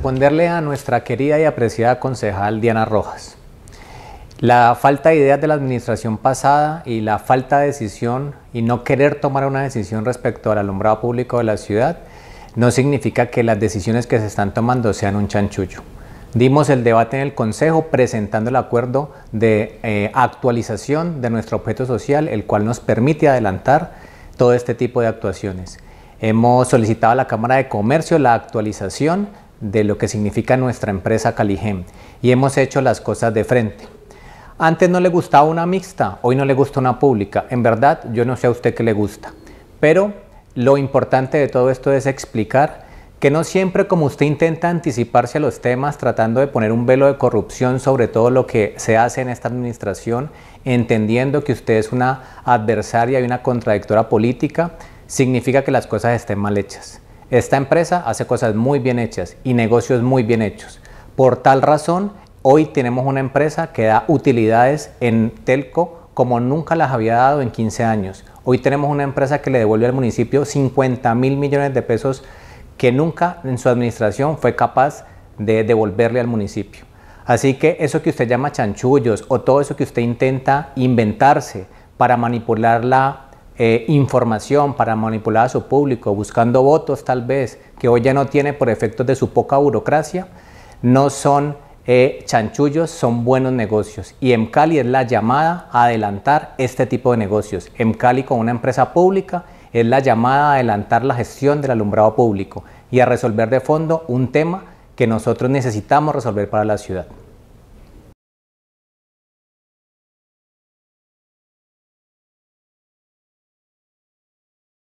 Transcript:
responderle a nuestra querida y apreciada concejal Diana Rojas. La falta de ideas de la administración pasada y la falta de decisión y no querer tomar una decisión respecto al alumbrado público de la ciudad no significa que las decisiones que se están tomando sean un chanchullo. Dimos el debate en el Consejo presentando el acuerdo de eh, actualización de nuestro objeto social, el cual nos permite adelantar todo este tipo de actuaciones. Hemos solicitado a la Cámara de Comercio la actualización de lo que significa nuestra empresa Caligem y hemos hecho las cosas de frente. Antes no le gustaba una mixta, hoy no le gusta una pública. En verdad, yo no sé a usted qué le gusta. Pero lo importante de todo esto es explicar que no siempre como usted intenta anticiparse a los temas tratando de poner un velo de corrupción sobre todo lo que se hace en esta administración, entendiendo que usted es una adversaria y una contradictora política, significa que las cosas estén mal hechas. Esta empresa hace cosas muy bien hechas y negocios muy bien hechos. Por tal razón, hoy tenemos una empresa que da utilidades en Telco como nunca las había dado en 15 años. Hoy tenemos una empresa que le devuelve al municipio 50 mil millones de pesos que nunca en su administración fue capaz de devolverle al municipio. Así que eso que usted llama chanchullos o todo eso que usted intenta inventarse para manipular la eh, información para manipular a su público, buscando votos tal vez, que hoy ya no tiene por efectos de su poca burocracia, no son eh, chanchullos, son buenos negocios. Y Cali es la llamada a adelantar este tipo de negocios. Cali con una empresa pública es la llamada a adelantar la gestión del alumbrado público y a resolver de fondo un tema que nosotros necesitamos resolver para la ciudad.